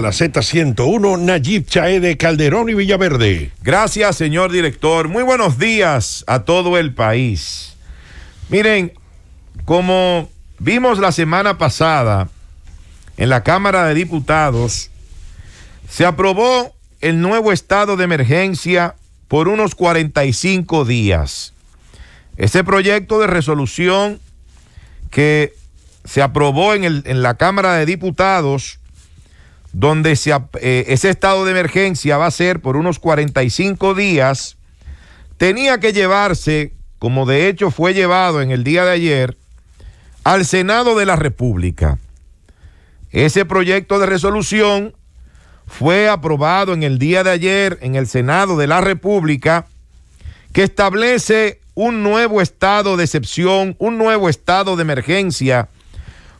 la Z101, Nayib de Calderón y Villaverde. Gracias, señor director. Muy buenos días a todo el país. Miren, como vimos la semana pasada en la Cámara de Diputados, se aprobó el nuevo estado de emergencia por unos 45 días. Ese proyecto de resolución que se aprobó en, el, en la Cámara de Diputados donde eh, ese estado de emergencia va a ser por unos 45 días, tenía que llevarse, como de hecho fue llevado en el día de ayer, al Senado de la República. Ese proyecto de resolución fue aprobado en el día de ayer en el Senado de la República, que establece un nuevo estado de excepción, un nuevo estado de emergencia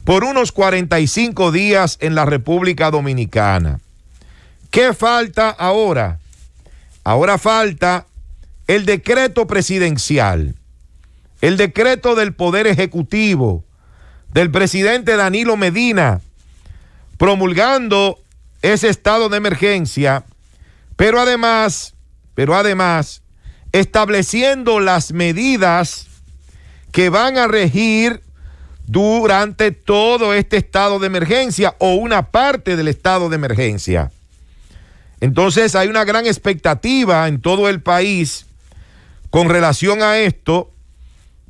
por unos 45 días en la República Dominicana. ¿Qué falta ahora? Ahora falta el decreto presidencial, el decreto del Poder Ejecutivo del presidente Danilo Medina, promulgando ese estado de emergencia, pero además, pero además, estableciendo las medidas que van a regir durante todo este estado de emergencia o una parte del estado de emergencia. Entonces hay una gran expectativa en todo el país con relación a esto,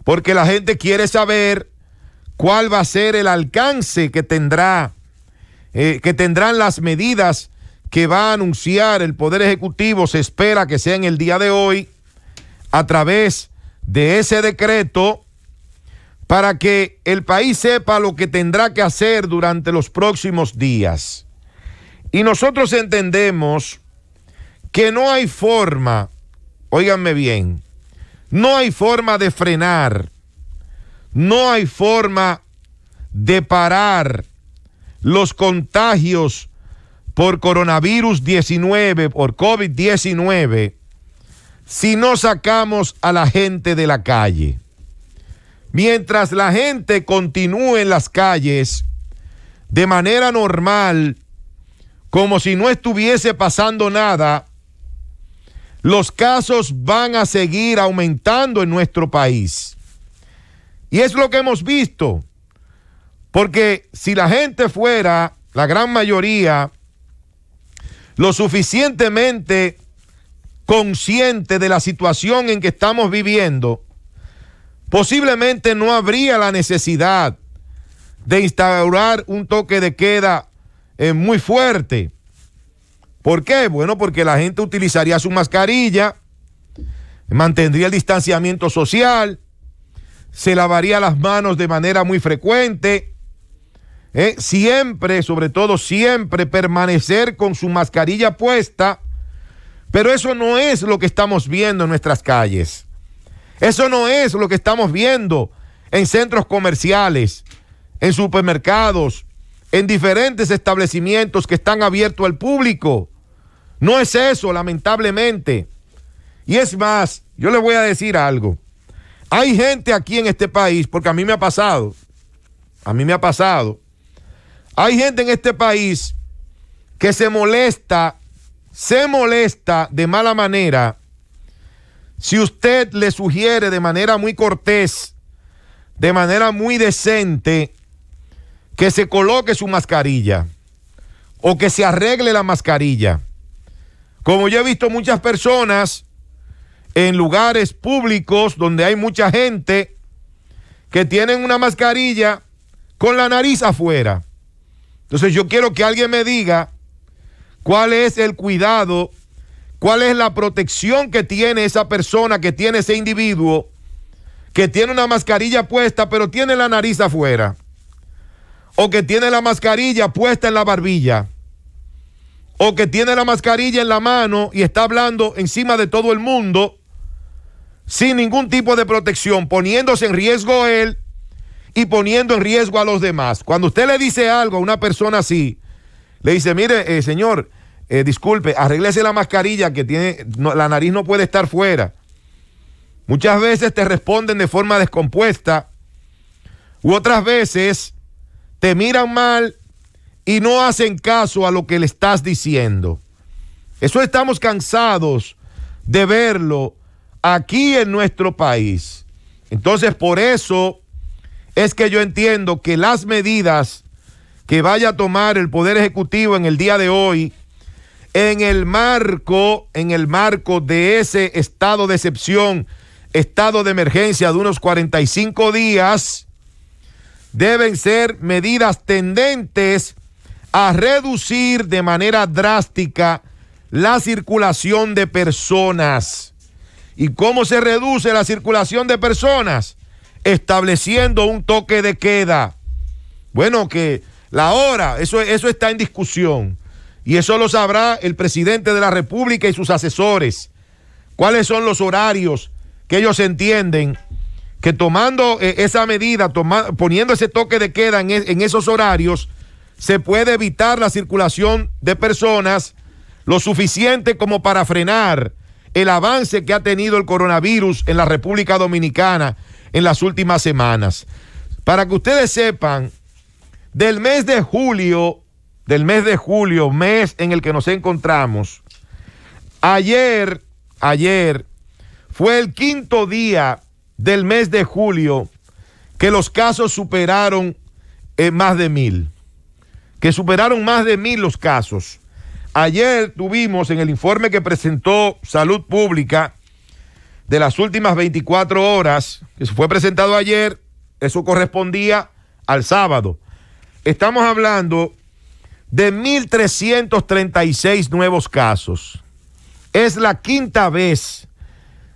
porque la gente quiere saber cuál va a ser el alcance que tendrá, eh, que tendrán las medidas que va a anunciar el Poder Ejecutivo, se espera que sea en el día de hoy, a través de ese decreto para que el país sepa lo que tendrá que hacer durante los próximos días. Y nosotros entendemos que no hay forma, óiganme bien, no hay forma de frenar, no hay forma de parar los contagios por coronavirus 19, por COVID-19, si no sacamos a la gente de la calle. Mientras la gente continúe en las calles de manera normal, como si no estuviese pasando nada, los casos van a seguir aumentando en nuestro país. Y es lo que hemos visto, porque si la gente fuera, la gran mayoría, lo suficientemente consciente de la situación en que estamos viviendo, posiblemente no habría la necesidad de instaurar un toque de queda eh, muy fuerte. ¿Por qué? Bueno, porque la gente utilizaría su mascarilla, mantendría el distanciamiento social, se lavaría las manos de manera muy frecuente. Eh, siempre, sobre todo siempre, permanecer con su mascarilla puesta, pero eso no es lo que estamos viendo en nuestras calles. Eso no es lo que estamos viendo en centros comerciales, en supermercados, en diferentes establecimientos que están abiertos al público. No es eso, lamentablemente. Y es más, yo le voy a decir algo. Hay gente aquí en este país, porque a mí me ha pasado, a mí me ha pasado, hay gente en este país que se molesta, se molesta de mala manera si usted le sugiere de manera muy cortés, de manera muy decente, que se coloque su mascarilla o que se arregle la mascarilla. Como yo he visto muchas personas en lugares públicos donde hay mucha gente que tienen una mascarilla con la nariz afuera. Entonces yo quiero que alguien me diga cuál es el cuidado ¿Cuál es la protección que tiene esa persona, que tiene ese individuo, que tiene una mascarilla puesta, pero tiene la nariz afuera? O que tiene la mascarilla puesta en la barbilla. O que tiene la mascarilla en la mano y está hablando encima de todo el mundo sin ningún tipo de protección, poniéndose en riesgo él y poniendo en riesgo a los demás. Cuando usted le dice algo a una persona así, le dice, mire, eh, señor, eh, disculpe, arréglese la mascarilla que tiene, la nariz no puede estar fuera. Muchas veces te responden de forma descompuesta u otras veces te miran mal y no hacen caso a lo que le estás diciendo. Eso estamos cansados de verlo aquí en nuestro país. Entonces, por eso es que yo entiendo que las medidas que vaya a tomar el Poder Ejecutivo en el día de hoy en el marco, en el marco de ese estado de excepción, estado de emergencia de unos 45 días, deben ser medidas tendentes a reducir de manera drástica la circulación de personas. ¿Y cómo se reduce la circulación de personas? Estableciendo un toque de queda. Bueno, que la hora, eso, eso está en discusión. Y eso lo sabrá el presidente de la República y sus asesores. ¿Cuáles son los horarios que ellos entienden que tomando eh, esa medida, poniendo ese toque de queda e, en esos horarios, se puede evitar la circulación de personas lo suficiente como para frenar el avance que ha tenido el coronavirus en la República Dominicana en las últimas semanas? Para que ustedes sepan, del mes de julio del mes de julio, mes en el que nos encontramos, ayer, ayer, fue el quinto día del mes de julio que los casos superaron en eh, más de mil, que superaron más de mil los casos. Ayer tuvimos en el informe que presentó Salud Pública de las últimas 24 horas, que fue presentado ayer, eso correspondía al sábado. Estamos hablando de 1.336 nuevos casos. Es la quinta vez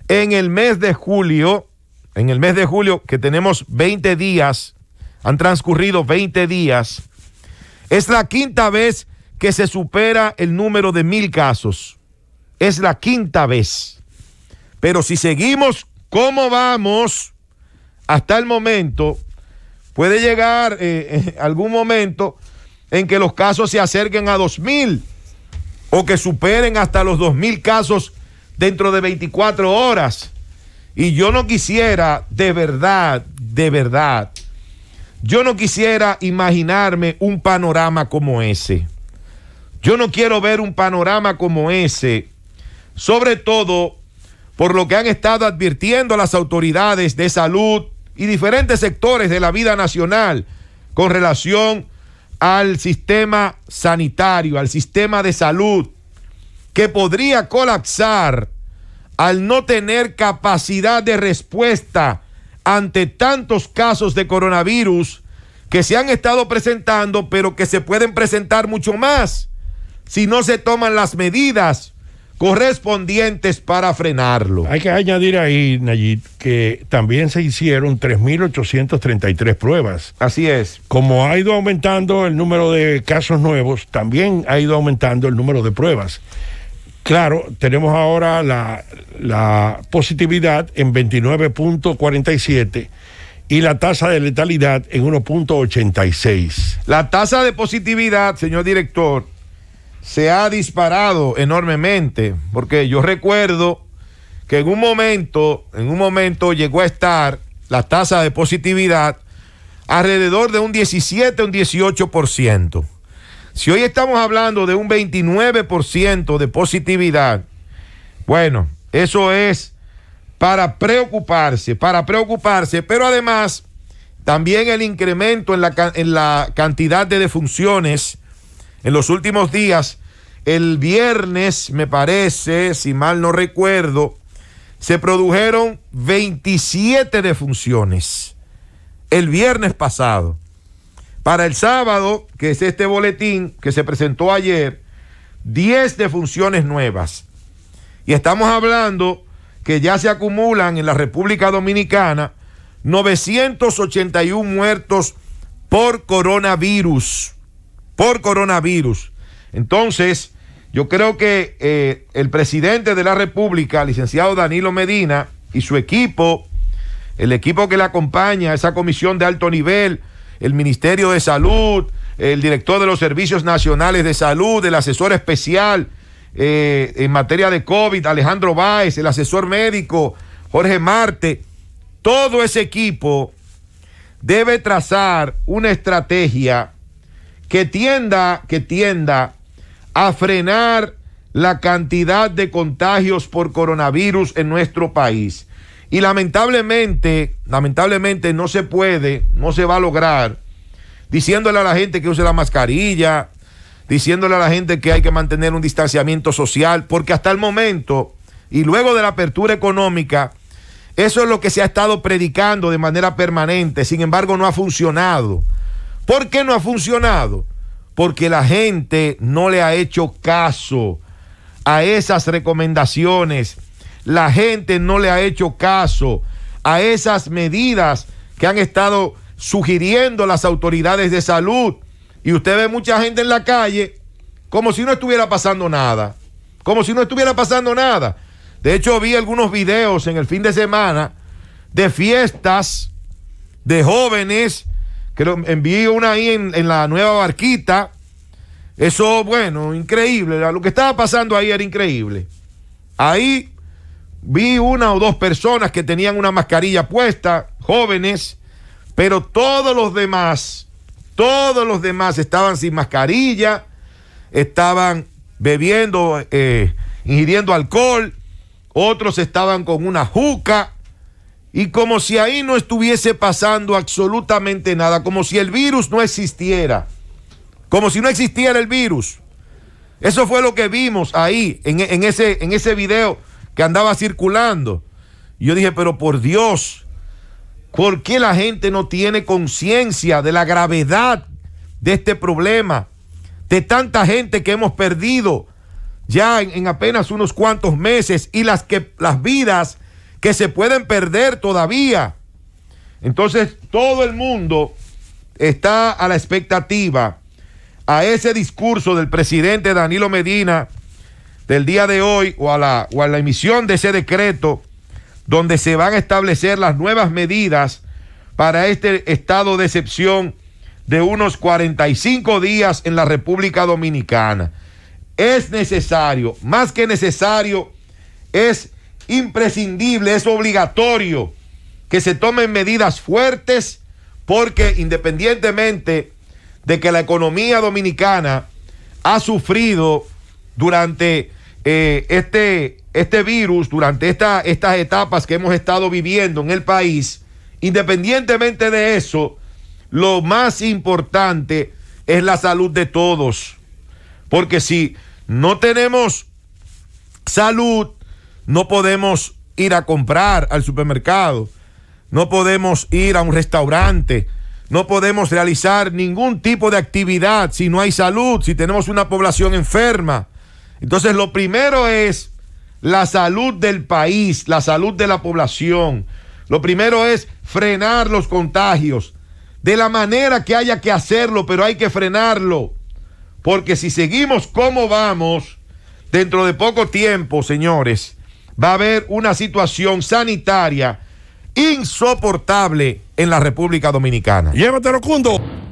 en el mes de julio, en el mes de julio que tenemos 20 días, han transcurrido 20 días, es la quinta vez que se supera el número de mil casos. Es la quinta vez. Pero si seguimos como vamos hasta el momento, puede llegar en eh, algún momento en que los casos se acerquen a 2.000 o que superen hasta los 2.000 casos dentro de 24 horas. Y yo no quisiera, de verdad, de verdad, yo no quisiera imaginarme un panorama como ese. Yo no quiero ver un panorama como ese, sobre todo por lo que han estado advirtiendo las autoridades de salud y diferentes sectores de la vida nacional con relación al sistema sanitario, al sistema de salud, que podría colapsar al no tener capacidad de respuesta ante tantos casos de coronavirus que se han estado presentando, pero que se pueden presentar mucho más si no se toman las medidas correspondientes para frenarlo. Hay que añadir ahí, Nayib, que también se hicieron 3.833 pruebas. Así es. Como ha ido aumentando el número de casos nuevos, también ha ido aumentando el número de pruebas. Claro, tenemos ahora la, la positividad en 29.47 y la tasa de letalidad en 1.86. La tasa de positividad, señor director, se ha disparado enormemente, porque yo recuerdo que en un momento, en un momento llegó a estar la tasa de positividad alrededor de un 17, un 18%. Si hoy estamos hablando de un 29% de positividad, bueno, eso es para preocuparse, para preocuparse, pero además también el incremento en la cantidad de defunciones en los últimos días, el viernes, me parece, si mal no recuerdo, se produjeron 27 defunciones. El viernes pasado. Para el sábado, que es este boletín que se presentó ayer, 10 defunciones nuevas. Y estamos hablando que ya se acumulan en la República Dominicana 981 muertos por coronavirus por coronavirus. Entonces, yo creo que eh, el presidente de la República, licenciado Danilo Medina, y su equipo, el equipo que le acompaña, esa comisión de alto nivel, el Ministerio de Salud, el director de los Servicios Nacionales de Salud, el asesor especial eh, en materia de COVID, Alejandro Báez, el asesor médico, Jorge Marte, todo ese equipo debe trazar una estrategia que tienda, que tienda a frenar la cantidad de contagios por coronavirus en nuestro país. Y lamentablemente, lamentablemente no se puede, no se va a lograr, diciéndole a la gente que use la mascarilla, diciéndole a la gente que hay que mantener un distanciamiento social, porque hasta el momento, y luego de la apertura económica, eso es lo que se ha estado predicando de manera permanente, sin embargo no ha funcionado. ¿Por qué no ha funcionado? Porque la gente no le ha hecho caso a esas recomendaciones. La gente no le ha hecho caso a esas medidas que han estado sugiriendo las autoridades de salud. Y usted ve mucha gente en la calle como si no estuviera pasando nada. Como si no estuviera pasando nada. De hecho, vi algunos videos en el fin de semana de fiestas de jóvenes que lo envié una ahí en, la nueva barquita. Eso, bueno, increíble. Lo que estaba pasando ahí era increíble. Ahí vi una o dos personas que tenían una mascarilla puesta, jóvenes, pero todos los demás, todos los demás estaban sin mascarilla, estaban bebiendo, eh, ingiriendo alcohol, otros estaban con una juca, y como si ahí no estuviese pasando absolutamente nada, como si el virus no existiera, como si no existiera el virus. Eso fue lo que vimos ahí, en, e, ese, en ese video que andaba circulando. yo dije, pero por Dios, ¿por qué la gente no tiene conciencia de la gravedad de este problema? De tanta gente que hemos perdido ya en, en apenas unos cuantos meses y las, que, las vidas que se pueden perder todavía. Entonces, todo el mundo está a la expectativa a ese discurso del presidente Danilo Medina del día de hoy o a la, o a la emisión de ese decreto donde se van a establecer las nuevas medidas para este estado de excepción de unos 45 días en la República Dominicana. Es necesario, más que necesario, es imprescindible, es obligatorio que se tomen medidas fuertes porque independientemente de que la economía dominicana ha sufrido durante eh, este, este virus, durante esta, estas etapas que hemos estado viviendo en el país, independientemente de eso, lo más importante es la salud de todos. Porque si no tenemos salud, no podemos ir a comprar al supermercado, no podemos ir a un restaurante, no podemos realizar ningún tipo de actividad si no hay salud, si tenemos una población enferma. Entonces lo primero es la salud del país, la salud de la población. Lo primero es frenar los contagios de la manera que haya que hacerlo, pero hay que frenarlo. Porque si seguimos como vamos, dentro de poco tiempo, señores, va a haber una situación sanitaria insoportable en la República Dominicana. Llévatelo, Cundo.